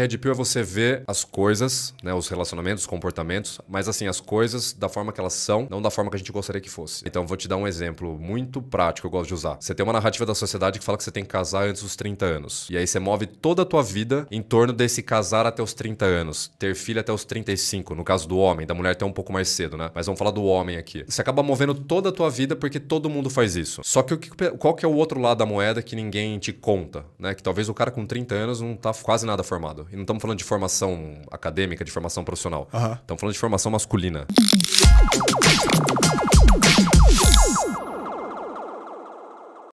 Red Pill é você ver as coisas, né, os relacionamentos, os comportamentos, mas assim, as coisas da forma que elas são, não da forma que a gente gostaria que fosse. Então, vou te dar um exemplo muito prático que eu gosto de usar. Você tem uma narrativa da sociedade que fala que você tem que casar antes dos 30 anos. E aí você move toda a tua vida em torno desse casar até os 30 anos, ter filho até os 35, no caso do homem, da mulher até um pouco mais cedo, né? Mas vamos falar do homem aqui. Você acaba movendo toda a tua vida porque todo mundo faz isso. Só que, que qual que é o outro lado da moeda que ninguém te conta, né? Que talvez o cara com 30 anos não tá quase nada formado. E não estamos falando de formação acadêmica, de formação profissional. Estamos uhum. falando de formação masculina.